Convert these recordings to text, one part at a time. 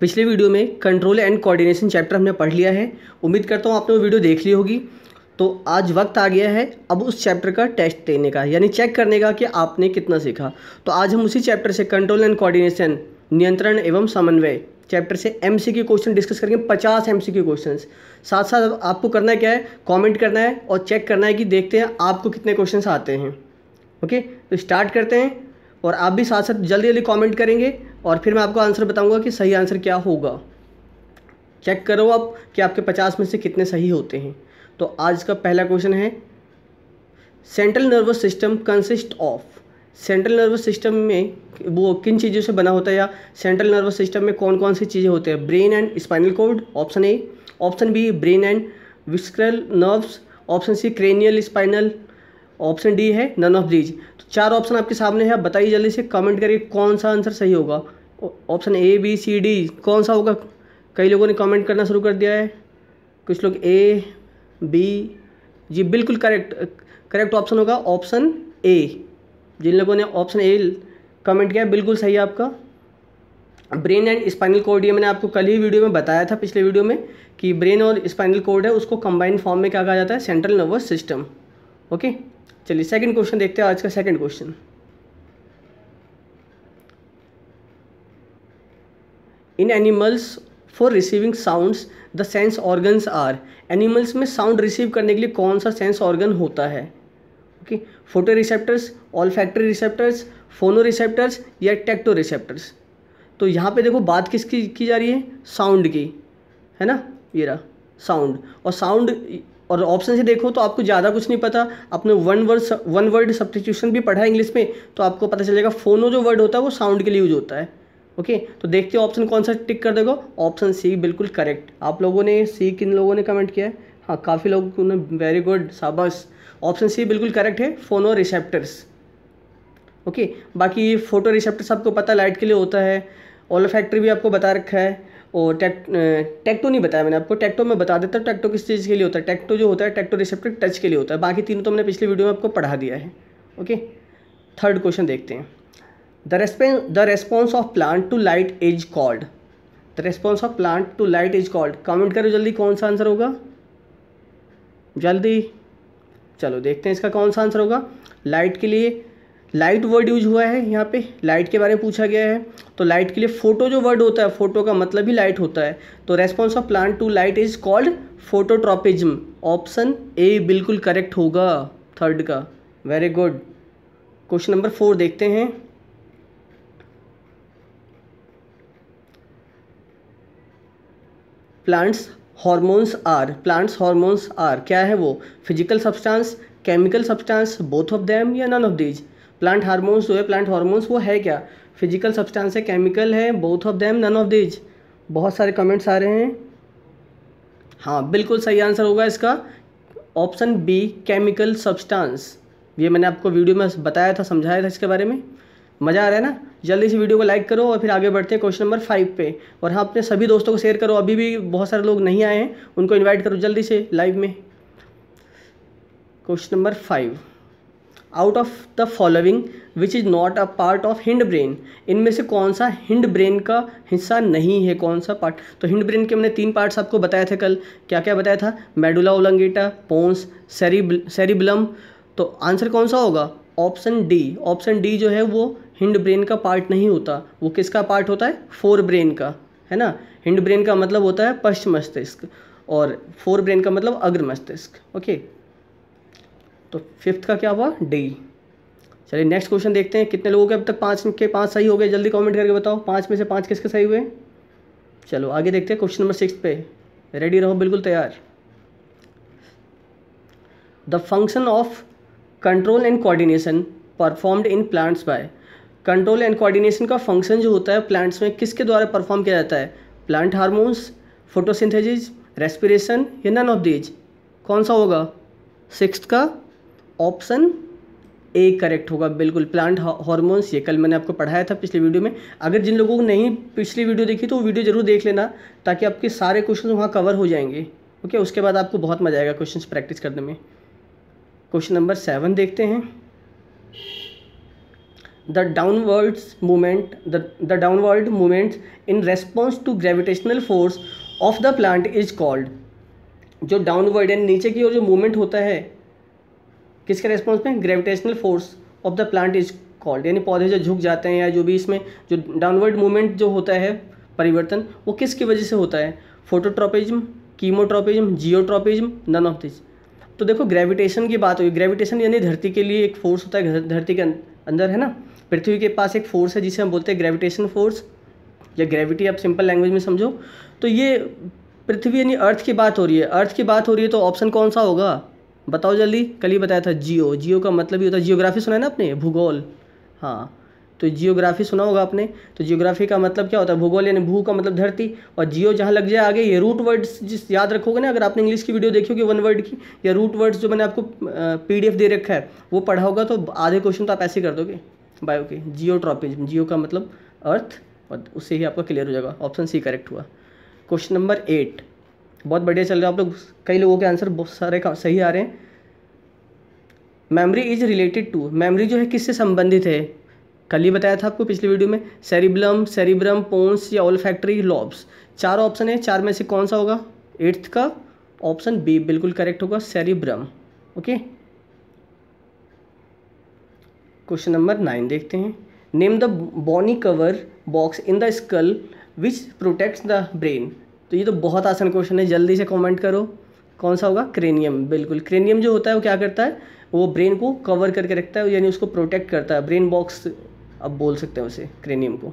पिछले वीडियो में control and coordination chapter हमने पढ़ लिया है उम्मीद करता हूँ आपने वो वीडियो देख ली होगी तो आज वक्त आ गया है अब उस चैप्टर का टेस्ट देने का यानी चेक करने का कि आपने कितना सीखा तो आज हम उसी चैप्टर से कंट्रोल एंड कोऑर्डिनेशन नियंत्रण एवं समन्वय चैप्टर से एम सी के क्वेश्चन डिस्कस करेंगे पचास एम सी के क्वेश्चन साथ साथ आपको करना क्या है कॉमेंट करना है और चेक करना है कि देखते हैं आपको कितने क्वेश्चन आते हैं ओके तो स्टार्ट करते हैं और आप भी साथ साथ जल्दी जल्दी कॉमेंट करेंगे और फिर मैं आपको आंसर बताऊंगा कि सही आंसर क्या होगा चेक करो आप कि आपके पचास में से कितने सही होते हैं तो आज का पहला क्वेश्चन है central nervous system consist of central nervous system में वो किन चीज़ों से बना होता है या सेंट्रल नर्वस सिस्टम में कौन कौन सी चीज़ें होती हैं brain and spinal cord option A option B brain and visceral nerves option C cranial spinal option D है नन ऑफ डीज तो चार ऑप्शन आपके सामने है आप बताइए जल्दी से कमेंट करिए कौन सा आंसर सही होगा option A B C D कौन सा होगा कई लोगों ने कमेंट करना शुरू कर दिया है कुछ लोग ए बी जी बिल्कुल करेक्ट करेक्ट ऑप्शन होगा ऑप्शन ए जिन लोगों ने ऑप्शन ए कमेंट किया बिल्कुल सही है आपका ब्रेन एंड स्पाइनल कोड ये मैंने आपको कल ही वीडियो में बताया था पिछले वीडियो में कि ब्रेन और स्पाइनल कोड है उसको कंबाइंड फॉर्म में क्या कहा जाता है सेंट्रल नर्वस सिस्टम ओके चलिए सेकंड क्वेश्चन देखते हैं आज का second question in animals for receiving sounds the sense organs are animals में साउंड रिसीव करने के लिए कौन सा सेंस ऑर्गन होता है okay photoreceptors olfactory receptors phonoreceptors या टेक्टो रिसेप्टर्स तो यहाँ पे देखो बात किसकी की जा रही है साउंड की है ना ये रहा साउंड और साउंड और ऑप्शन से देखो तो आपको ज़्यादा कुछ नहीं पता आपने one word one word substitution भी पढ़ा है इंग्लिश में तो आपको पता चलेगा फ़ोनो जो वर्ड होता है वो साउंड के लिए यूज होता है ओके तो देखते हो ऑप्शन कौन सा टिक कर देगा ऑप्शन सी बिल्कुल करेक्ट आप लोगों ने सी किन लोगों ने कमेंट किया है हाँ काफ़ी लोगों ने वेरी गुड शाबाश ऑप्शन सी बिल्कुल करेक्ट है फोनो रिसेप्टर्स ओके बाकी ये फोटो रिसेप्टर्स आपको पता लाइट के लिए होता है ऑलो फैक्ट्री भी आपको बता रखा है और टेक टेक्टो नहीं बताया मैंने आपको टेक्टो में बता देता हूँ टेक्टो किस चीज़ के लिए होता है टेक्टो जो होता है टेक्टो रिसेप्टर टच के लिए होता है बाकी तीनों तो मैंने पिछले वीडियो में आपको पढ़ा दिया है ओके थर्ड क्वेश्चन देखते हैं the response the response of plant to light is called the response of plant to light is called comment करो जल्दी कौन सा आंसर होगा जल्दी चलो देखते हैं इसका कौन सा आंसर होगा लाइट के लिए लाइट वर्ड यूज हुआ है यहाँ पे लाइट के बारे में पूछा गया है तो लाइट के लिए फोटो जो वर्ड होता है फोटो का मतलब ही लाइट होता है तो response of plant to light is called phototropism option A बिल्कुल करेक्ट होगा थर्ड का very good question number four देखते हैं plants hormones are plants hormones are क्या है वो physical substance chemical substance both of them या none of these plant hormones जो है प्लांट हार्मोन्स वो है क्या फिजिकल सब्सटेंस है केमिकल है both of them none of these बहुत सारे कमेंट्स आ रहे हैं हाँ बिल्कुल सही आंसर होगा इसका ऑप्शन बी केमिकल सब्सटेंस ये मैंने आपको वीडियो में बताया था समझाया था इसके बारे में मज़ा आ रहा है ना जल्दी से वीडियो को लाइक करो और फिर आगे बढ़ते हैं क्वेश्चन नंबर फाइव पे और हाँ अपने सभी दोस्तों को शेयर करो अभी भी बहुत सारे लोग नहीं आए हैं उनको इन्वाइट करो जल्दी से लाइव में question number five out of the following which is not a part of hind brain इनमें से कौन सा हिंड ब्रेन का हिस्सा नहीं है कौन सा पार्ट तो हिंड ब्रेन के हमने तीन पार्ट्स आपको बताए थे कल क्या क्या बताया था medulla oblongata pons cereb cerebellum तो आंसर कौन सा होगा ऑप्शन डी ऑप्शन डी जो है वो हिंड ब्रेन का पार्ट नहीं होता वो किसका पार्ट होता है फोर ब्रेन का है ना हिंड ब्रेन का मतलब होता है पश्च मस्तिष्क और फोर ब्रेन का मतलब अग्र मस्तिष्क ओके तो फिफ्थ का क्या हुआ डी चलिए नेक्स्ट क्वेश्चन देखते हैं कितने लोगों के अब तक पाँच के पाँच सही हो गए जल्दी कमेंट करके बताओ पाँच में से पाँच किसके सही हुए चलो आगे देखते हैं क्वेश्चन नंबर सिक्स पे रेडी रहो बिल्कुल तैयार the function of control and coordination performed in plants by control and coordination का फंक्शन जो होता है प्लांट्स में किसके द्वारा परफॉर्म किया जाता है प्लांट हार्मोन्स फोटोसिंथेसिस रेस्पिरेशन या नन ऑफ दीज कौन सा होगा सिक्स का ऑप्शन ए करेक्ट होगा बिल्कुल प्लांट हार्मोन्स ये कल मैंने आपको पढ़ाया था पिछले वीडियो में अगर जिन लोगों को नहीं पिछली वीडियो देखी तो वो वीडियो जरूर देख लेना ताकि आपके सारे क्वेश्चन वहाँ कवर हो जाएंगे ओके उसके बाद आपको बहुत मज़ा आएगा क्वेश्चन प्रैक्टिस करने में क्वेश्चन नंबर सेवन देखते हैं the downwards movement the downward movements in response to gravitational force of the plant is called जो डाउनवर्ड एंड नीचे की ओर जो मूवमेंट होता है किसके रेस्पॉन्स में gravitational force of the plant is called यानी पौधे जो झुक जाते हैं या जो भी इसमें जो डाउनवर्ड मूवमेंट जो होता है परिवर्तन वो किसकी वजह से होता है phototropism chemotropism geotropism none of this तो देखो ग्रेविटेशन की बात हुई ग्रेविटेशन यानी धरती के लिए एक फोर्स होता है धरती के अं-, अंदर है ना पृथ्वी के पास एक फोर्स है जिसे हम बोलते हैं ग्रेविटेशन फोर्स या ग्रेविटी आप सिंपल लैंग्वेज में समझो तो ये पृथ्वी यानी अर्थ की बात हो रही है अर्थ की बात हो रही है तो ऑप्शन कौन सा होगा बताओ जल्दी कल ही बताया था जियो जियो का मतलब ही होता है जियोग्राफी सुना है ना आपने भूगोल हाँ तो जियोग्राफी सुना होगा आपने तो जियोग्राफी का मतलब क्या होता है भूगोल यानी भू का मतलब धरती और जियो जहाँ लग जाए आगे ये रूट वर्ड्स जिस याद रखोगे ना अगर आपने इंग्लिश की वीडियो देखी होगी वन वर्ड की या रूट वर्ड्स जो मैंने आपको पी दे रखा है वो पढ़ा होगा तो आधे क्वेश्चन तो आप ऐसे कर दोगे बायो जियो जियोट्रॉपिज्म जियो का मतलब अर्थ और उससे ही आपका क्लियर हो जाएगा ऑप्शन सी करेक्ट हुआ क्वेश्चन नंबर एट बहुत बढ़िया चल रहा है आप लोग कई लोगों के आंसर बहुत सारे सही आ रहे हैं memory is related to memory जो है किससे संबंधित है कल ही बताया था आपको पिछले वीडियो में सेरिब्लम सेरिब्रम पोन्स या ऑल फैक्ट्री लॉब्स चार ऑप्शन है चार में से कौन सा होगा एट्थ का ऑप्शन बी बिल्कुल करेक्ट होगा cerebrum okay question number nine देखते हैं name the bony cover box in the skull which protects the brain तो ये तो बहुत आसान क्वेश्चन है जल्दी से कमेंट करो कौन सा होगा क्रेनियम बिल्कुल क्रेनियम जो होता है वो क्या करता है वो ब्रेन को कवर करके रखता है यानी उसको प्रोटेक्ट करता है ब्रेन बॉक्स अब बोल सकते हैं उसे क्रेनियम को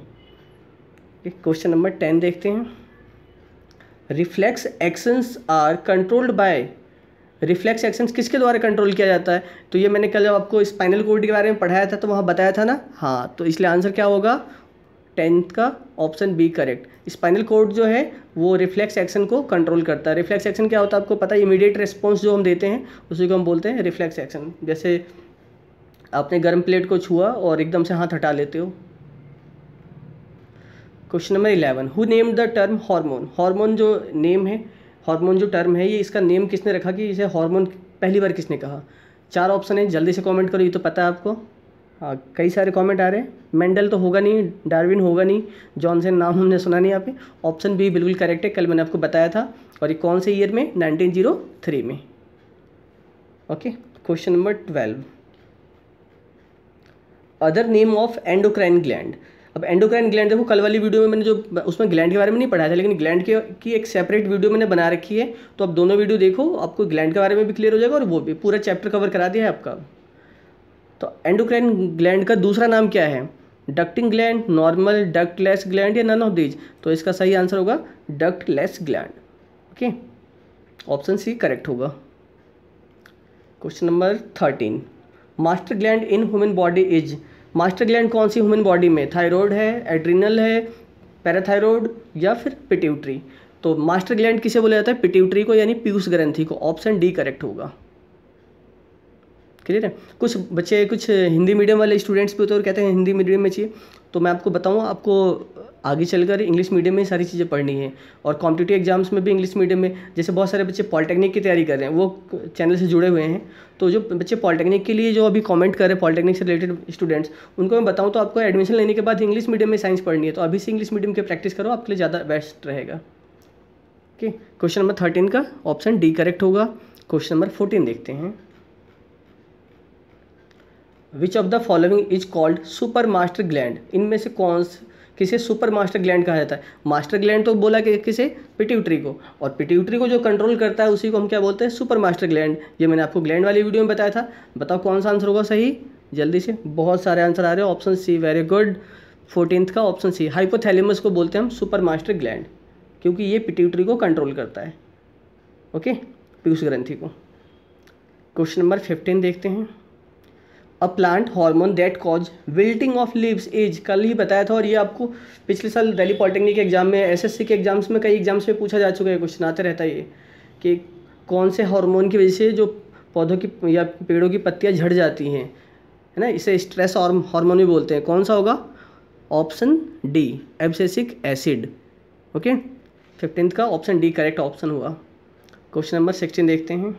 क्वेश्चन नंबर टेन देखते हैं reflex actions are controlled by reflex actions किसके द्वारा कंट्रोल किया जाता है तो ये मैंने कल जब आपको स्पाइनल कोड के बारे में पढ़ाया था तो वहाँ बताया था ना हाँ तो इसलिए आंसर क्या होगा टेंथ का option B correct spinal cord जो है वो रिफ्लेक्स एक्शन को कंट्रोल करता है रिफ्लेक्स एक्शन क्या होता है आपको पता है इमीडिएट रिस्पॉन्स जो हम देते हैं उसी को हम बोलते हैं रिफ्लेक्स एक्शन जैसे आपने गर्म प्लेट को छुआ और एकदम से हाथ हटा लेते हो question number eleven who name the term hormone hormone जो नेम है हार्मोन जो टर्म है ये इसका नेम किसने रखा कि इसे हार्मोन पहली बार किसने कहा चार ऑप्शन है जल्दी से कमेंट करो ये तो पता है आपको आ, हाँ, कई सारे कमेंट आ रहे हैं मेंडल तो होगा नहीं डार्विन होगा नहीं जॉनसन नाम हमने सुना नहीं यहाँ पे ऑप्शन बी बिल्कुल करेक्ट है कल मैंने आपको बताया था और ये कौन से ईयर में थ्री oh में okay question number twelve other name of endocrine gland अब एंडोक्राइन ग्लैंड देखो कल वाली वीडियो में मैंने जो उसमें ग्लैंड के बारे में नहीं पढ़ाया था लेकिन ग्लैंड के की एक सेपरेट वीडियो मैंने बना रखी है तो आप दोनों वीडियो देखो आपको ग्लैंड के बारे में भी क्लियर हो जाएगा और वो भी पूरा चैप्टर कवर करा दिया है आपका तो एंडोक्राइन ग्लैंड का दूसरा नाम क्या है ducting gland normal less gland या नन ऑफ दीज तो इसका सही आंसर होगा less gland okay option C correct होगा question number thirteen master gland in human body is master gland कौन सी ह्यूमन बॉडी में थायरॉयड है एड्रीनल है पैराथायरॉयड या फिर पिट्यूटरी तो मास्टर ग्लैंड किसे बोला जाता है पिट्यूटरी को यानी पीयूष ग्रंथी को ऑप्शन डी करेक्ट होगा क्लियर है कुछ बच्चे कुछ हिंदी मीडियम वाले स्टूडेंट्स भी होते हैं और कहते हैं हिंदी मीडियम में चाहिए तो मैं आपको बताऊँ आपको आगे चलकर इंग्लिश मीडियम में सारी चीज़ें पढ़नी है और कॉम्पिटेटिव एग्जाम्स में भी इंग्लिश मीडियम में जैसे बहुत सारे बच्चे पॉलिटेक्निक की तैयारी कर रहे हैं वो चैनल से जुड़े हुए हैं तो जो बच्चे पॉलिटेक्निक के लिए जो अभी कमेंट कर रहे हैं पॉलिटेक्निक से रिलेटेड स्टूडेंट्स उनको मैं बताऊँ तो आपको एडमिशन लेने के बाद इंग्लिश मीडियम में साइंस पढ़नी है तो अभी से इंग्लिश मीडियम की प्रैक्टिस करो आपके लिए ज़्यादा बेस्ट रहेगा ओके क्वेश्चन नंबर थर्टीन का ऑप्शन डी करेक्ट होगा क्वेश्चन नंबर फोर्टीन देखते हैं which of the following is called super master gland इनमें से कौन किसे सुपर मास्टर ग्लैंड कहा जाता है मास्टर ग्लैंड तो बोला कि किसे पिट्यूटरी को और पिट्यूटरी को जो कंट्रोल करता है उसी को हम क्या बोलते हैं सुपर मास्टर ग्लैंड ये मैंने आपको ग्लैंड वाली वीडियो में बताया था बताओ कौन सा आंसर होगा सही जल्दी से बहुत सारे आंसर आ रहे हैं option C very good fourteenth का ऑप्शन सी हाइपोथैलेमस को बोलते हैं हम सुपर मास्टर ग्लैंड क्योंकि ये पिट्यूटरी को कंट्रोल करता है ओके पीयूष ग्रंथि को क्वेश्चन नंबर फिफ्टीन देखते हैं a plant hormone that cause wilting of leaves as कल ही बताया था और ये आपको पिछले साल दिल्ली पॉलिटेक्निक के एग्जाम में एसएससी के एग्जाम्स में कई एग्जाम्स में पूछा जा चुका है क्वेश्चन आते रहता है ये कि कौन से हार्मोन की वजह से जो पौधों की या पेड़ों की पत्तियाँ झड़ जाती हैं है ना इसे स्ट्रेस हार्मोन भी बोलते हैं कौन सा होगा option D abscisic acid okay fifteenth का ऑप्शन डी करेक्ट ऑप्शन हुआ क्वेश्चन नंबर सिक्सटीन देखते हैं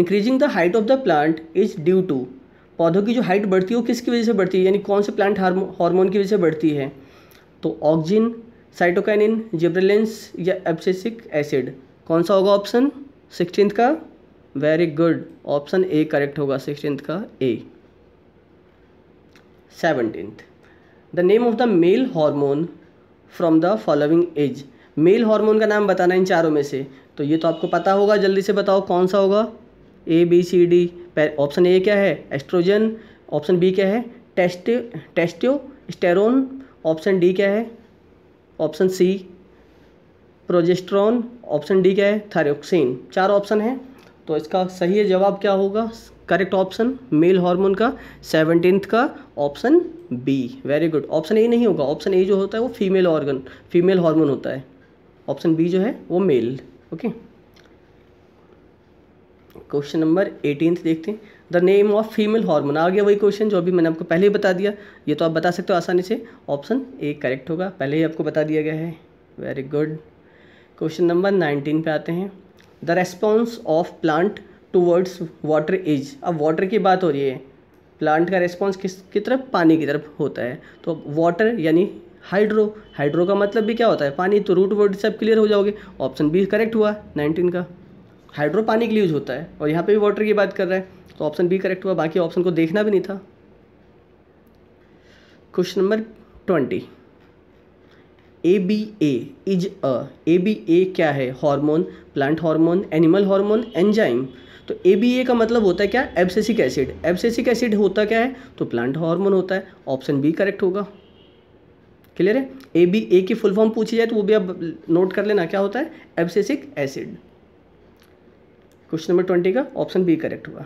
increasing the height of the plant is due to पौधों की जो हाइट बढ़ती है वो किसकी वजह से बढ़ती है यानी कौन से प्लांट हार्मोन की वजह से बढ़ती है तो ऑक्जिन साइटोकैनिन जिब्रेलेंस या एप्सिसिक एसिड कौन सा होगा ऑप्शन सिक्सटीन का very good option A correct होगा सिक्सटीन का A seventeen the name of the male hormone from the following as male hormone का नाम बताना इन चारों में से तो ये तो आपको पता होगा जल्दी से बताओ कौन सा होगा A B C D option A क्या है एस्ट्रोजन ऑप्शन बी क्या है test testosterone option D क्या है option C progesterone option D क्या है थायरोक्सिन चार ऑप्शन है तो इसका सही जवाब क्या होगा करेक्ट ऑप्शन मेल हार्मोन का सेवनटीन्थ का option B very good option A नहीं होगा ऑप्शन ए जो होता है वो फीमेल ऑर्गन फीमेल हार्मोन होता है ऑप्शन बी जो है वो male okay okay? Question number eighteen देखते हैं the name of female hormone आ गया वही क्वेश्चन जो अभी मैंने आपको पहले ही बता दिया ये तो आप बता सकते हो आसानी से ऑप्शन ए करेक्ट होगा पहले ही आपको बता दिया गया है very good question number nineteen पे आते हैं the response of plant towards water is अब वाटर की बात हो रही है प्लांट का रेस्पॉन्स किस की तरफ पानी की तरफ होता है तो वाटर यानी हाइड्रो हाइड्रो का मतलब भी क्या होता है पानी तो रूट वर्ड से आप क्लियर हो जाओगे ऑप्शन बी करेक्ट हुआ नाइनटीन का हाइड्रो पानी के लिए यूज होता है और यहाँ पे भी वाटर की बात कर रहे हैं तो ऑप्शन बी करेक्ट हुआ बाकी ऑप्शन को देखना भी नहीं था question number twenty A B A is a A B A क्या है hormone plant hormone animal hormone enzyme तो ए बी ए का मतलब होता है क्या एब्सेसिक एसिड एब्सेसिक एसिड होता क्या है तो प्लांट हार्मोन होता है ऑप्शन बी करेक्ट होगा क्लियर है ए बी ए की फुल फॉर्म पूछी जाए तो वो भी आप नोट कर लेना क्या होता है abscisic acid question number twenty का ऑप्शन बी करेक्ट हुआ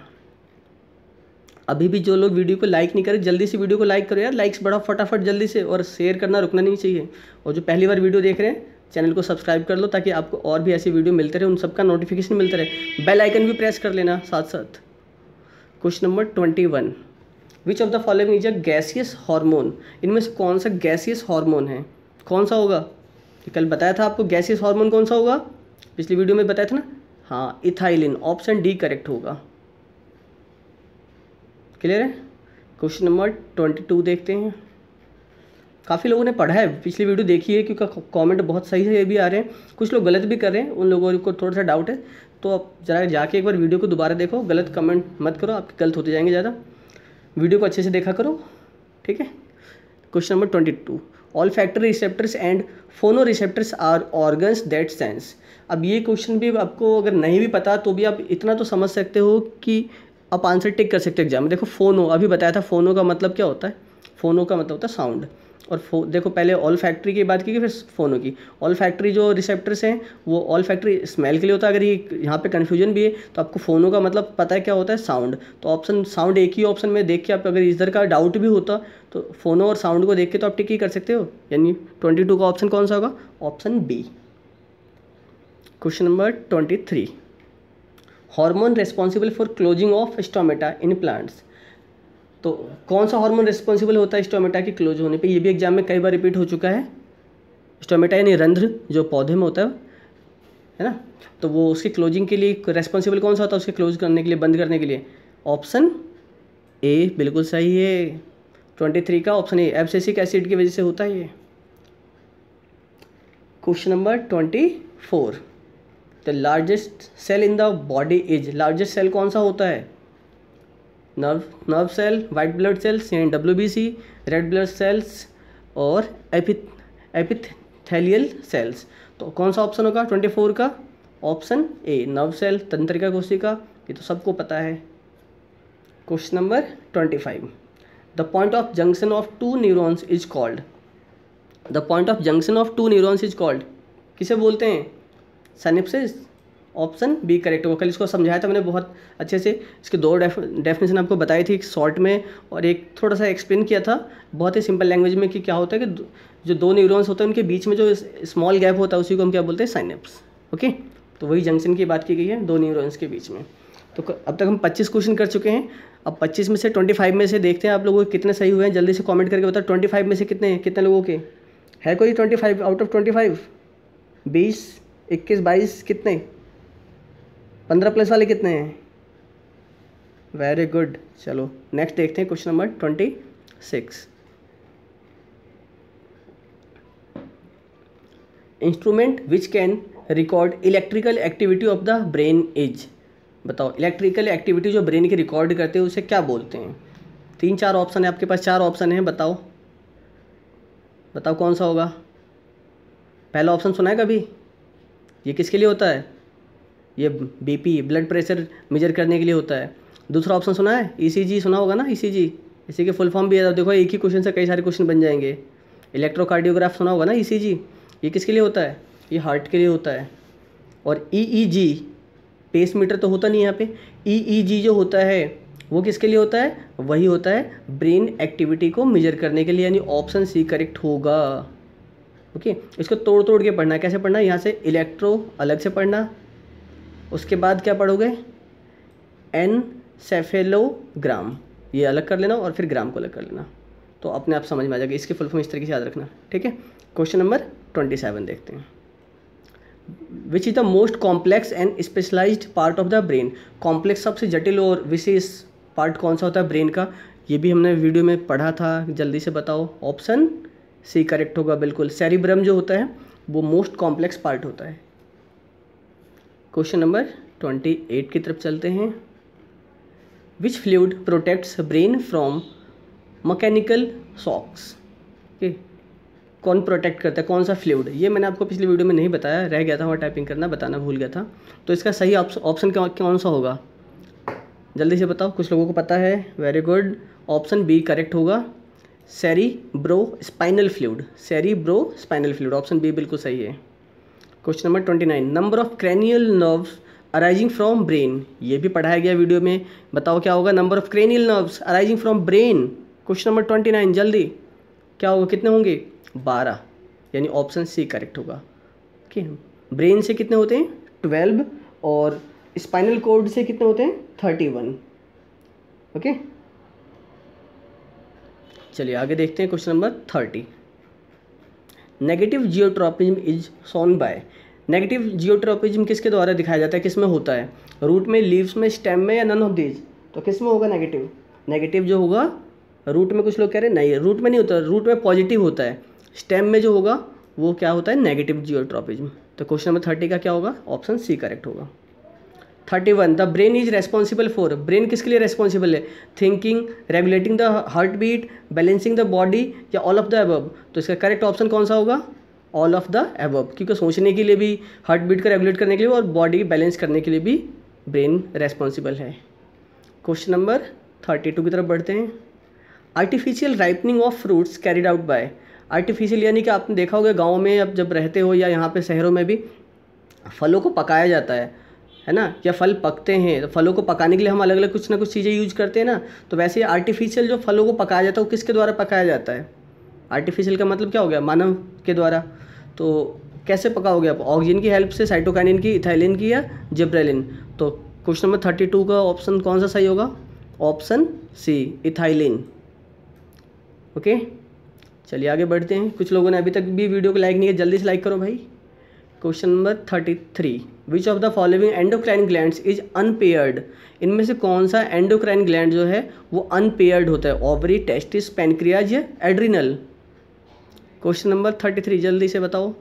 अभी भी जो लोग वीडियो को लाइक नहीं करे जल्दी से वीडियो को लाइक करो यार लाइक्स बढ़ाओ फटाफट जल्दी से और शेयर करना रुकना नहीं चाहिए और जो पहली बार वीडियो देख रहे हैं चैनल को सब्सक्राइब कर लो ताकि आपको और भी ऐसी वीडियो मिलते रहे उन सबका नोटिफिकेशन मिलता रहे बेल आइकन भी प्रेस कर लेना साथ साथ question number twenty one which of the following is a gaseous hormone इनमें से कौन सा गैसियस हार्मोन है कौन सा होगा कल बताया था आपको गैसियस हार्मोन कौन सा होगा पिछली वीडियो में बताया था ना हाँ इथाइलिन ऑप्शन डी करेक्ट होगा क्लियर है क्वेश्चन नंबर ट्वेंटी टू देखते हैं काफ़ी लोगों ने पढ़ा है पिछली वीडियो देखी है क्योंकि कमेंट बहुत सही से भी आ रहे हैं कुछ लोग गलत भी कर रहे हैं उन लोगों को थोड़ा सा डाउट है तो आप ज़रा जाके एक बार वीडियो को दोबारा देखो गलत कमेंट मत करो आपके गलत होते जाएंगे ज़्यादा वीडियो को अच्छे से देखा करो ठीक है question number twenty two receptors and phonoreceptors are organs that sense अब ये क्वेश्चन भी आपको अगर नहीं भी पता तो भी आप इतना तो समझ सकते हो कि आप आंसर टिक कर सकते हो एग्जाम में देखो फोनो अभी बताया था फोनो का मतलब क्या होता है फोनो का मतलब होता है साउंड और फो देखो पहले ऑल फैक्ट्री की बात की कि फिर फ़ोनों की ऑल फैक्ट्री जो रिसेप्टर्स हैं वो ऑल फैक्ट्री स्मेल के लिए होता है अगर ये यहाँ पे कन्फ्यूजन भी है तो आपको फ़ोनों का मतलब पता है क्या होता है साउंड तो ऑप्शन साउंड एक ही ऑप्शन में देख के आप अगर इधर का डाउट भी होता तो फ़ोनों और साउंड को देख के तो आप टिक ही कर सकते हो यानी ट्वेंटी का ऑप्शन कौन सा होगा option B question number twenty three hormone responsible for closing of stomata in plants तो कौन सा हार्मोन रिस्पॉन्सिबल होता है स्टोमेटा के क्लोज होने पे ये भी एग्जाम में कई बार रिपीट हो चुका है स्टोमेटा यानी रंध्र जो पौधे में होता है है ना तो वो उसके क्लोजिंग के लिए रेस्पॉन्सिबल कौन सा होता है उसके क्लोज करने के लिए बंद करने के लिए ऑप्शन ए बिल्कुल सही है ट्वेंटी थ्री का ऑप्शन ए एफसेसिक एसिड की वजह से होता है ये question number twenty four the largest cell in the body is largest cell कौन सा होता है nerve nerve cell white blood cells यानी W B C red blood cells और एपिथ एपिथेलियल सेल्स तो कौन सा ऑप्शन होगा ट्वेंटी फोर का ऑप्शन ए नर्व सेल तंत्रिका कोशिका ये तो सबको पता है question number twenty five the point of junction of two neurons is called the point of junction of two neurons is called किसे बोलते हैं सनिप्सिस ऑप्शन बी करेक्ट होगा कल इसको समझाया था मैंने बहुत अच्छे से इसके दो डेफिनेशन आपको बताई थी एक शॉर्ट में और एक थोड़ा सा एक्सप्लेन किया था बहुत ही सिंपल लैंग्वेज में कि क्या होता है कि जो दो न्यूरॉन्स होते हैं उनके बीच में जो स्मॉल गैप होता है उसी को हम क्या बोलते हैं साइनअप्स ओके तो वही जंक्शन की बात की गई है दो न्यूरोन्स के बीच में तो अब तक हम पच्चीस क्वेश्चन कर चुके हैं अब पच्चीस में से फाइव में से देखते हैं आप लोगों के कितने सही हुए हैं जल्दी से कॉमेंट करके बताओ फाइव में से कितने कितने लोगों के है कोई फाइव आउट ऑफ फाइव 20 21 22 कितने पंद्रह प्लस वाले कितने हैं वेरी गुड चलो नेक्स्ट देखते हैं question number twenty six instrument which can record electrical activity of the brain is बताओ इलेक्ट्रिकल एक्टिविटी जो ब्रेन की रिकॉर्ड करते हैं उसे क्या बोलते हैं तीन चार ऑप्शन है आपके पास चार ऑप्शन हैं बताओ बताओ कौन सा होगा पहला ऑप्शन सुना है कभी ये किसके लिए होता है ये बीपी ब्लड प्रेशर मेजर करने के लिए होता है दूसरा ऑप्शन सुना है ईसीजी e सुना होगा ना ईसीजी e इसी के फुल फॉर्म भी है देखो एक ही क्वेश्चन से कई सारे क्वेश्चन बन जाएंगे इलेक्ट्रोकार्डियोग्राफ सुना होगा ना ईसीजी e ये किसके लिए होता है ये हार्ट के लिए होता है और ईईजी पेस मीटर तो होता नहीं यहाँ पे ईईजी जो होता है वो किसके लिए होता है वही होता है ब्रेन एक्टिविटी को मेजर करने के लिए यानी ऑप्शन सी करेक्ट होगा ओके इसको तोड़ तोड़ के पढ़ना कैसे पढ़ना यहाँ से इलेक्ट्रो अलग से पढ़ना उसके बाद क्या पढ़ोगे एन सेफेलोग्राम ये अलग कर लेना और फिर ग्राम को अलग कर लेना तो अपने आप समझ में आ जाएगा इसके फुल फॉर्म इस तरीके से याद रखना ठीक है क्वेश्चन नंबर ट्वेंटी सेवन देखते हैं which is the most complex and specialised part of the brain complex सबसे जटिल और विशेष पार्ट कौन सा होता है ब्रेन का ये भी हमने वीडियो में पढ़ा था जल्दी से बताओ ऑप्शन सी करेक्ट होगा बिल्कुल सेरिब्रम जो होता है वो मोस्ट कॉम्प्लेक्स पार्ट होता है क्वेश्चन नंबर ट्वेंटी एट की तरफ चलते हैं which fluid protects brain from mechanical shocks okay कौन प्रोटेक्ट करता है कौन सा फ्लूड ये मैंने आपको पिछली वीडियो में नहीं बताया रह गया था वहाँ टाइपिंग करना बताना भूल गया था तो इसका सही ऑप्शन कौन सा होगा जल्दी से बताओ कुछ लोगों को पता है very good option B correct होगा cerebrospinal fluid cerebrospinal fluid option B बिल्कुल सही है question number twenty nine number of cranial nerves arising from brain ये भी पढ़ाया गया वीडियो में बताओ क्या होगा number of cranial nerves arising from brain question number twenty nine जल्दी क्या होगा कितने होंगे बारह यानी ऑप्शन सी करेक्ट होगा ओके ब्रेन से कितने होते हैं ट्वेल्व और स्पाइनल कोड से कितने होते हैं थर्टी वन ओके चलिए आगे देखते हैं question number thirty negative geotropism is shown by negative geotropism किसके द्वारा दिखाया जाता है किस में होता है रूट में लीव्स में स्टेम में या नन ऑफ दीज तो किस में होगा नेगेटिव नेगेटिव जो होगा रूट में कुछ लोग कह रहे हैं नहीं रूट में नहीं होता रूट में पॉजिटिव होता है स्टेम में जो होगा वो क्या होता है नेगेटिव जियोट्रोपिज्म तो क्वेश्चन नंबर थर्टी का क्या होगा ऑप्शन सी करेक्ट होगा thirty one the brain is responsible for brain किसके लिए रेस्पॉन्सिबल है thinking regulating the heart beat balancing the body या ऑल ऑफ द अबव तो इसका करेक्ट ऑप्शन कौन सा होगा ऑल ऑफ द एवब क्योंकि सोचने के लिए भी हार्ट बीट को रेगुलेट करने के लिए और बॉडी बैलेंस करने के लिए भी ब्रेन रेस्पॉन्सिबल है क्वेश्चन नंबर थर्टी टू की तरफ बढ़ते हैं artificial ripening of fruits carried out by artificial यानी कि आपने देखा होगा गाँव में अब जब रहते हो या यहाँ पे शहरों में भी फलों को पकाया जाता है है ना या फल पकते हैं तो फलों को पकाने के लिए हम अलग अलग कुछ ना कुछ चीज़ें यूज करते हैं ना तो वैसे आर्टिफिशियल जो फलों को पकाया जाता है वो किसके द्वारा पकाया जाता है आर्टिफिशियल का मतलब क्या हो गया मानव के द्वारा तो कैसे पकाओगे आप ऑक्सीजन की हेल्प से साइटोकाइनिन की इथाइलिन की या जिब्रेलिन तो क्वेश्चन नंबर थर्टी टू का ऑप्शन कौन सा सही होगा ऑप्शन सी इथाइलिन ओके चलिए आगे बढ़ते हैं कुछ लोगों ने अभी तक भी वीडियो को लाइक नहीं किया जल्दी से लाइक करो भाई question number thirty three which of the following endocrine gland is unpaired इनमें से कौन सा एंडोक्राइन ग्लैंड जो है वो अनपेयर्ड होता है ओवरी टेस्टिस पेनक्रियाज या adrenal question number thirty three जल्दी से बताओ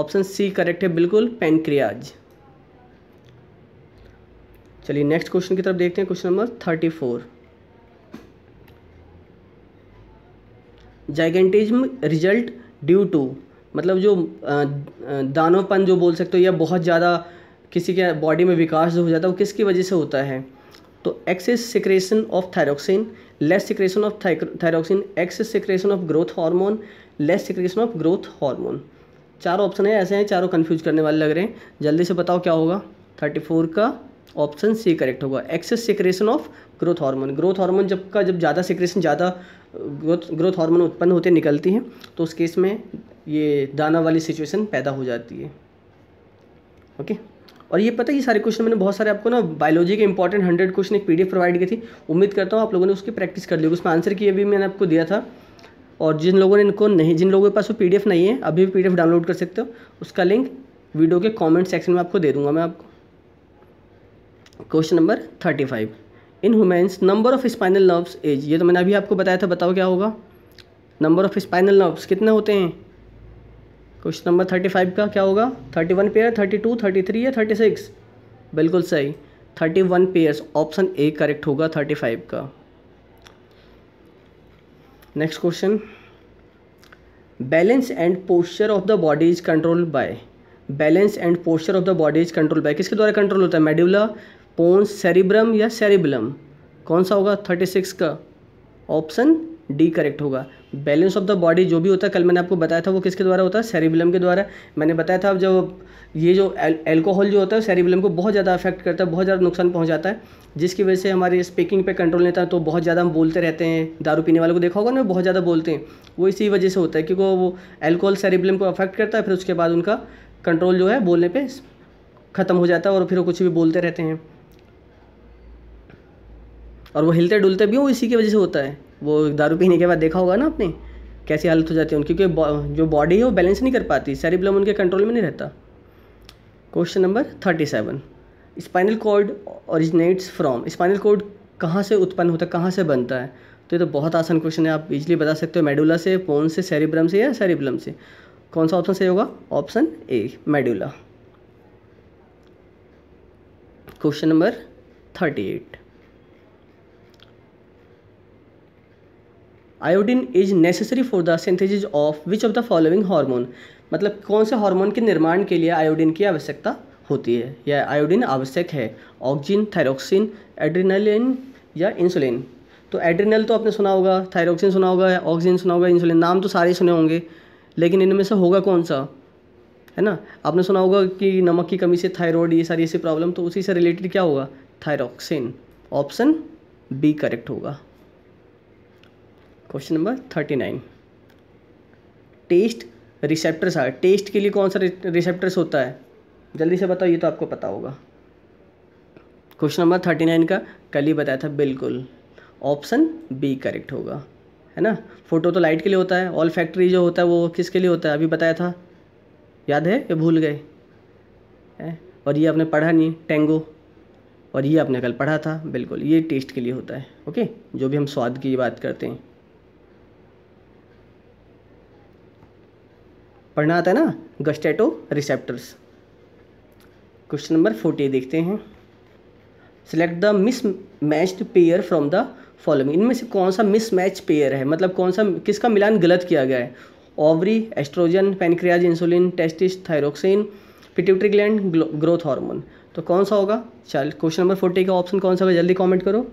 ऑप्शन सी करेक्ट है बिल्कुल पेनक्रियाज चलिए नेक्स्ट क्वेश्चन की तरफ देखते हैं question number thirty four gigantism result due to मतलब जो दानोपन जो बोल सकते हो या बहुत ज़्यादा किसी के बॉडी में विकास जो हो जाता है वो किसकी वजह से होता है तो excess secretion of thyroxine less secretion of thyroxine excess secretion of growth hormone less secretion of growth hormone चारों ऑप्शन है ऐसे हैं चारों कन्फ्यूज करने वाले लग रहे हैं जल्दी से बताओ क्या होगा थर्टी फोर का ऑप्शन सी करेक्ट होगा excess secretion of growth hormone growth hormone जब का जब ज़्यादा सिक्रेशन ज़्यादा ग्रोथ ग्रोथ हार्मोन उत्पन्न होते निकलती हैं तो उस केस में ये दाना वाली सिचुएशन पैदा हो जाती है ओके और ये पता है ये सारे क्वेश्चन मैंने बहुत सारे आपको ना बायोलॉजी के इंपॉर्टेंट हंड्रेड क्वेश्चन एक पीडीएफ प्रोवाइड की थी उम्मीद करता हूँ आप लोगों ने उसकी प्रैक्टिस कर ली उसमें आंसर किए भी मैंने आपको दिया था और जिन लोगों ने इनको नहीं जिन लोगों के पास वो पी नहीं है अभी भी पी डाउनलोड कर सकते हो उसका लिंक वीडियो के कमेंट सेक्शन में आपको दे दूंगा मैं आपको question number thirty five in humans number of spinal nerves as ये तो मैंने अभी आपको बताया था बताओ क्या होगा नंबर ऑफ स्पाइनल नर्व्स कितने होते हैं क्वेश्चन नंबर थर्टी फाइव का क्या होगा thirty one pair thirty two thirty three या थर्टी सिक्स बिल्कुल सही thirty one pairs option A correct होगा थर्टी फाइव का next question balance and posture of the body is controlled by balance and posture of the body is control by किसके द्वारा control होता है medulla pons cerebrum या cerebellum कौन सा होगा थर्टी सिक्स का ऑप्शन डी करेक्ट होगा बैलेंस ऑफ द बॉडी जो भी होता है कल मैंने आपको बताया था वो किसके द्वारा होता है सेरिबुलम के द्वारा मैंने बताया था अब जब ये जो अल्कोहल जो होता है सेरिबुलम को बहुत ज़्यादा अफेक्ट करता है बहुत ज़्यादा नुकसान पहुंचाता है जिसकी वजह से हमारे स्पीकिंग पे कंट्रोल नहीं था तो बहुत ज़्यादा हम बोलते रहते हैं दारू पीने वालों को देखा होगा ना बहुत ज़्यादा बोलते हैं वो इसी वजह से होता है क्योंकि वो एल्कोहल सेरिबुलम को अफेक्ट करता है फिर उसके बाद उनका कंट्रोल जो है बोलने पर ख़त्म हो जाता है और फिर वो कुछ भी बोलते रहते हैं और वो हिलते डुलते भी हो इसी की वजह से होता है वो दारू पीने के बाद देखा होगा ना आपने कैसी हालत हो जाती है उनकी क्योंकि जो बॉडी है वो बैलेंस नहीं कर पाती सेरिब्लम उनके कंट्रोल में नहीं रहता question number thirty seven spinal cord originates from spinal cord कहाँ से उत्पन्न होता है कहाँ से बनता है तो ये तो बहुत आसान क्वेश्चन है आप इजली बता सकते हो मेडुला से पोन से सेरिब्रम से या सेरिब्लम से कौन सा ऑप्शन सही होगा option A medulla question number thirty eight iodine is necessary for the synthesis of which of the following hormone मतलब कौन से हार्मोन के निर्माण के लिए आयोडीन की आवश्यकता होती है या आयोडीन आवश्यक है ऑक्जिन थायरोक्सिन एड्रीनलिन या इंसुलिन तो एड्रीनल तो आपने सुना होगा थायरोक्सिन सुना होगा ऑक्सीजन सुना होगा इंसुलिन नाम तो सारे सुने होंगे लेकिन इनमें से होगा कौन सा है ना आपने सुना होगा कि नमक की कमी से थायरॉयड ये सारी ऐसी प्रॉब्लम तो उसी से रिलेटेड क्या होगा थायरोक्सिन ऑप्शन बी करेक्ट होगा question number thirty nine taste receptors are taste के लिए कौन सा रिसेप्टर्स होता है जल्दी से बताओ ये तो आपको पता होगा क्वेश्चन नंबर थर्टी नाइन का कल ही बताया था बिल्कुल ऑप्शन बी करेक्ट होगा है ना फोटो तो लाइट के लिए होता है ऑल फैक्ट्री जो होता है वो किसके लिए होता है अभी बताया था याद है ये भूल गए है और ये आपने पढ़ा नहीं टेंगो और ये आपने कल पढ़ा था बिल्कुल ये टेस्ट के लिए होता है ओके जो भी हम स्वाद की बात करते हैं पढ़ना आता है ना gustatory receptors question number forty देखते हैं select the mismatched pair from the following इनमें से कौन सा मिस मैच पेयर है मतलब कौन सा किसका मिलान गलत किया गया है ovary estrogen pancreas insulin testis thyroxine pituitary gland growth hormone तो कौन सा होगा चल क्वेश्चन नंबर फोर्टी का ऑप्शन कौन सा होगा जल्दी कमेंट करो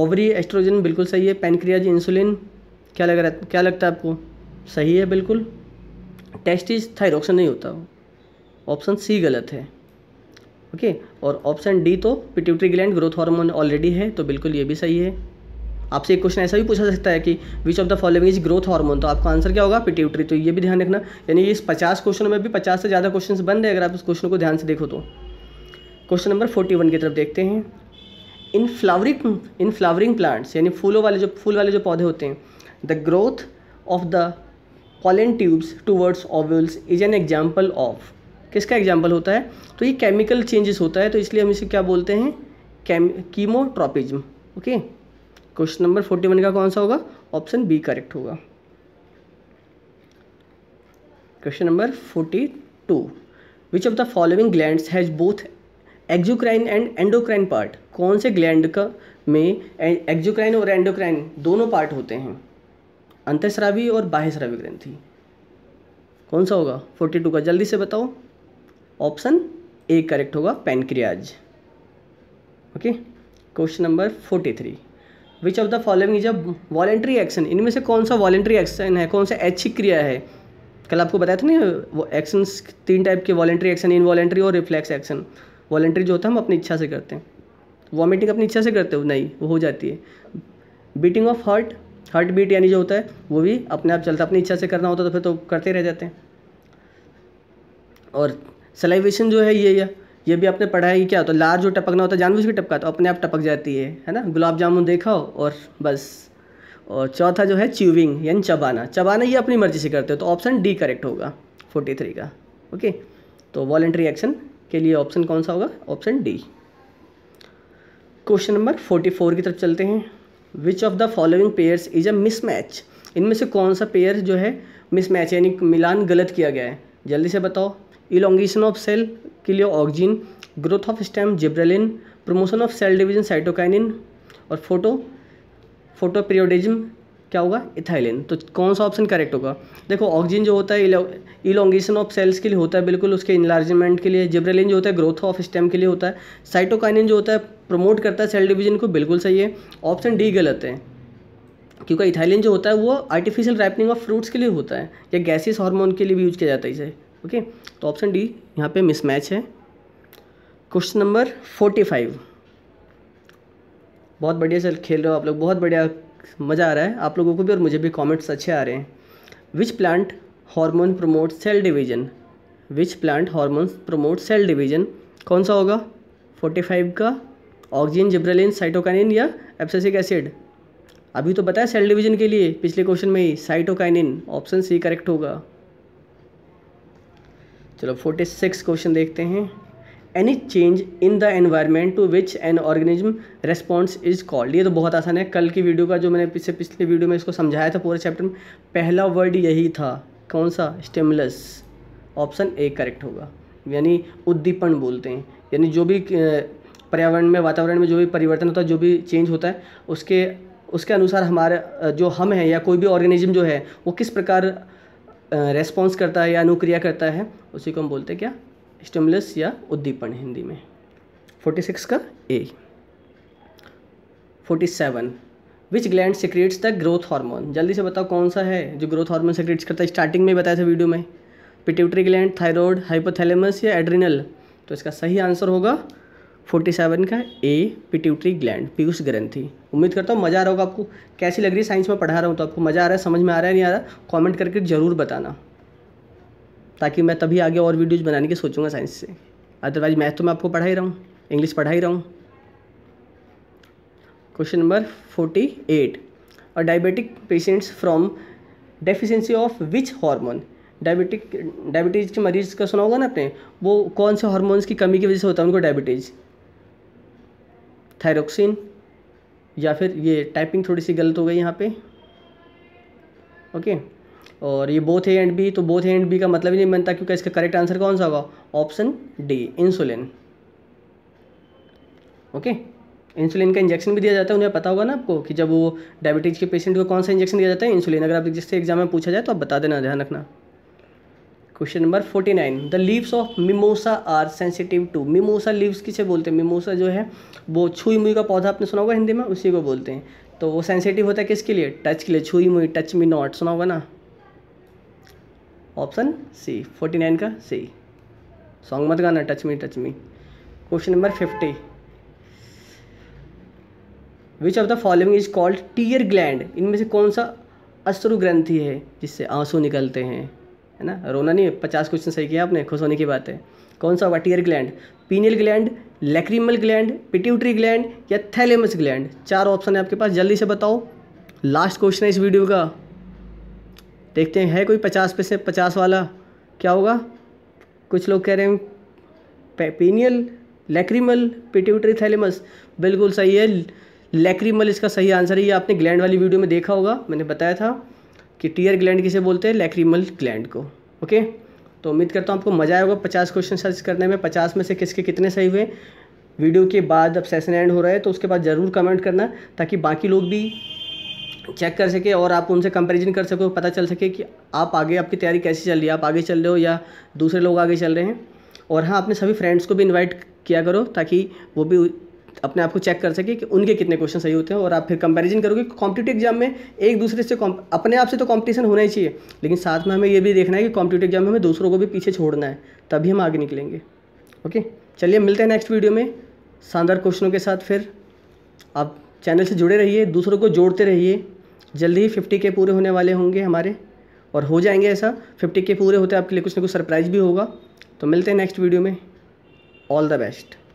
ओवरी एस्ट्रोजन बिल्कुल सही है पेनक्रियाज इंसुलिन क्या लग रहा है क्या लगता है आपको सही है बिल्कुल टेस्टिस थायरोक्सन नहीं होता ऑप्शन सी गलत है ओके और ऑप्शन डी तो pituitary gland growth hormone already है तो बिल्कुल ये भी सही है आपसे एक क्वेश्चन ऐसा भी पूछा सकता है कि which of the following is growth hormone तो आपका आंसर क्या होगा पिट्यूटरी तो ये भी ध्यान रखना यानी इस पचास क्वेश्चनों में भी पचास से ज़्यादा क्वेश्चन बन रहे अगर आप इस क्वेश्चन को ध्यान से देखो तो क्वेश्चन नंबर फोर्टी वन की तरफ देखते हैं in flowering in flowering plants यानी फूलों वाले जो फूल वाले जो पौधे होते हैं the growth of the pollen tubes towards ovules is an example of किसका एग्जाम्पल होता है तो ये केमिकल चेंजेस होता है तो इसलिए हम इसे क्या बोलते हैं chemotropism okay question number forty one का कौन सा होगा ऑप्शन बी करेक्ट होगा question number forty two which of the following gland has both exocrine and endocrine part कौन से ग्लैंड का में एक्जोक्राइन और एंडोक्राइन दोनों पार्ट होते हैं अंतश्रावी और बाह्यस्रावी ग्रंथि कौन सा होगा फोर्टी टू का जल्दी से बताओ ऑप्शन ए करेक्ट होगा pancreas okay question number forty three which of the following is a voluntary action इनमें से कौन सा वॉलेंट्री एक्शन है कौन सा ऐच्छिक क्रिया है कल आपको बताया था ना वो एक्शन तीन टाइप के वॉलेंट्री एक्शन इनवॉलेंट्री और रिफ्लेक्स एक्शन वॉलेंट्री जो होता है हम अपनी इच्छा से करते हैं वॉमिटिंग अपनी इच्छा से करते हो नहीं वो हो जाती है beating of heart heart beat यानी जो होता है वो भी अपने आप चलता है अपनी इच्छा से करना होता तो फिर तो करते रह जाते हैं और सलाइवेशन जो है ये या ये भी आपने पढ़ा है क्या होता है लार जो टपकना होता है जानवर के टपका तो अपने आप टपक जाती है है ना गुलाब जामुन देखा हो और बस और चौथा जो है च्यूविंग यानी चबाना चबाना ये अपनी मर्जी से करते हो तो ऑप्शन डी करेक्ट होगा फोर्टी थ्री का ओके तो वॉलेंट्री एक्शन के लिए ऑप्शन कौन सा होगा option D question number forty four की तरफ चलते हैं which of the following pairs is a mismatch इनमें से कौन सा पेयर जो है मिसमैच यानी मिलान गलत किया गया है जल्दी से बताओ इलोंगेशन ऑफ सेल के लिए auxin growth of stem gibberellin promotion of cell division cytokinin और फोटो फोटो पीरियोडिज्म क्या होगा इथाइलिन तो कौन सा ऑप्शन करेक्ट होगा देखो ऑक्जिन जो होता है इलोंगेशन ऑफ सेल्स के लिए होता है बिल्कुल उसके इन्लार्जमेंट के लिए जिब्रेलिन जो होता है ग्रोथ ऑफ स्टेम के लिए होता है साइटोकाइनिन जो होता है प्रमोट करता है सेल डिवीजन को बिल्कुल सही है ऑप्शन डी गलत है क्योंकि इथाइलिन जो होता है वो आर्टिफिशियल राइपनिंग ऑफ फ्रूट्स के लिए होता है या गैसिस हार्मोन के लिए भी यूज किया जाता है इसे ओके तो ऑप्शन डी यहाँ पे मिसमैच है क्वेश्चन नंबर फोर्टी फाइव बहुत बढ़िया सर खेल रहे हो आप लोग बहुत बढ़िया मज़ा आ रहा है आप लोगों को भी और मुझे भी कॉमेंट्स अच्छे आ रहे हैं which plant hormone promote cell division which plant hormone promote cell division कौन सा होगा फोर्टी का ऑक्सीजन जिब्रेलिन साइटोकाइनिन या एप्सिक एसिड अभी तो बताया सेल डिवीजन के लिए पिछले क्वेश्चन में ही साइटोकाइनिन ऑप्शन सी करेक्ट होगा चलो फोर्टी सिक्स क्वेश्चन देखते हैं any change in the environment to which an organism response is called ये तो बहुत आसान है कल की वीडियो का जो मैंने पिछले पिछले वीडियो में इसको समझाया था पूरे चैप्टर में पहला वर्ड यही था कौन सा स्टेमुलस ऑप्शन ए करेक्ट होगा यानी उद्दीपन बोलते हैं यानी जो भी पर्यावरण में वातावरण में जो भी परिवर्तन होता है जो भी चेंज होता है उसके उसके अनुसार हमारा जो हम हैं या कोई भी ऑर्गेनिज्म जो है वो किस प्रकार रेस्पॉन्स करता है या अनुक्रिया करता है उसी को हम बोलते हैं क्या स्टिमुलस या उद्दीपन हिंदी में फोर्टी सिक्स का A forty seven which gland secretes the growth hormone जल्दी से बताओ कौन सा है जो ग्रोथ हार्मोन सिक्रेट्स करता है स्टार्टिंग में बताया था वीडियो में पिट्यूटरी ग्लैंड थायरॉयड हाइपोथैलेमस या एड्रिनल तो इसका सही आंसर होगा फोर्टी सेवन का ए पिट्यूटरी ग्लैंड पीयूष ग्रंथि उम्मीद करता हूँ मज़ा आ रहा होगा आपको कैसी लग रही है साइंस में पढ़ा रहा हूँ तो आपको मज़ा आ रहा है समझ में आ रहा है नहीं आ रहा कॉमेंट करके ज़रूर बताना ताकि मैं तभी आगे और वीडियोज़ बनाने की सोचूंगा साइंस से अदरवाइज मैथ तो मैं आपको पढ़ा ही रहा हूँ इंग्लिश पढ़ा ही रहा हूँ क्वेश्चन नंबर फोर्टी एट और diabetic patients from deficiency of which hormone diabetic diabetes के मरीज़ का सुना होगा ना आपने वो कौन से हॉर्मोन्स की कमी की वजह से होता है उनको डायबिटीज़ थायरोक्सिन या फिर ये टाइपिंग थोड़ी सी गलत हो गई यहाँ पे ओके और ये बोथ ए एंड बी तो बोथ ए एंड बी का मतलब ही नहीं बनता क्योंकि इसका करेक्ट आंसर कौन सा होगा option D insulin okay insulin का इंजेक्शन भी दिया जाता है उन्हें पता होगा ना आपको कि जब वो डायबिटीज़ के पेशेंट को कौन सा इंजेक्शन दिया जाता है इंसुलिन अगर आप जिससे एग्जाम में पूछा जाए तो आप बता देना ध्यान रखना question number forty nine the leaves of mimosa are sensitive to mimosa leaves किसे बोलते हैं मिमोसा जो है वो छुई मुई का पौधा आपने सुना होगा हिंदी में उसी को बोलते हैं तो वो सेंसिटिव होता है किसके लिए टच के लिए छुई मुई टच मी नॉट सुना होगा ना ऑप्शन सी फोर्टी नाइन का सी सॉन्ग मत गाना touch me touch me question number fifty which of the following is called tear gland इनमें से कौन सा अश्रु ग्रंथि है जिससे आंसू निकलते हैं है ना रोना नहीं पचास क्वेश्चन सही किया आपने खुश होने की बात है कौन सा होगा tear gland pineal gland lacrimal gland pituitary gland या थैलेमस ग्लैंड चार ऑप्शन है आपके पास जल्दी से बताओ लास्ट क्वेश्चन है इस वीडियो का देखते हैं है कोई पचास पे से पचास वाला क्या होगा कुछ लोग कह रहे हैं पीनियल लेक्रीमल पिट्यूटरी थैलेमस बिल्कुल सही है लेक्रीमल इसका सही आंसर है ये आपने ग्लैंड वाली वीडियो में देखा होगा मैंने बताया था कि टीयर ग्लैंड किसे बोलते हैं लैक्रीमल ग्लैंड को ओके तो उम्मीद करता हूँ आपको मज़ा आएगा पचास क्वेश्चन सर्च करने में पचास में से किसके कितने सही हुए वीडियो के बाद अब सेशन एंड हो रहा है तो उसके बाद ज़रूर कमेंट करना ताकि बाकी लोग भी चेक कर सके और आप उनसे कंपैरिजन कर सको पता चल सके कि आप आगे आपकी तैयारी कैसी चल रही है आप आगे चल रहे हो या दूसरे लोग आगे चल रहे हैं और हाँ अपने सभी फ्रेंड्स को भी इनवाइट किया करो ताकि वो भी अपने आप को चेक कर सके कि उनके कितने क्वेश्चन सही होते हैं और आप फिर कंपैरिजन करोगे कॉम्पिटेटिव एग्जाम में एक दूसरे से अपने आप से तो कॉम्पिटिशन होना ही चाहिए लेकिन साथ में हमें ये भी देखना है कि कॉम्पिटेटिव एग्जाम में हमें दूसरों को भी पीछे छोड़ना है तभी हम आगे निकलेंगे ओके चलिए मिलते हैं नेक्स्ट वीडियो में शानदार क्वेश्चनों के साथ फिर आप चैनल से जुड़े रहिए दूसरों को जोड़ते रहिए जल्दी ही फिफ्टी के पूरे होने वाले होंगे हमारे और हो जाएंगे ऐसा फिफ्टी के पूरे होते आपके लिए कुछ ना कुछ सरप्राइज़ भी होगा तो मिलते हैं नेक्स्ट वीडियो में ऑल द बेस्ट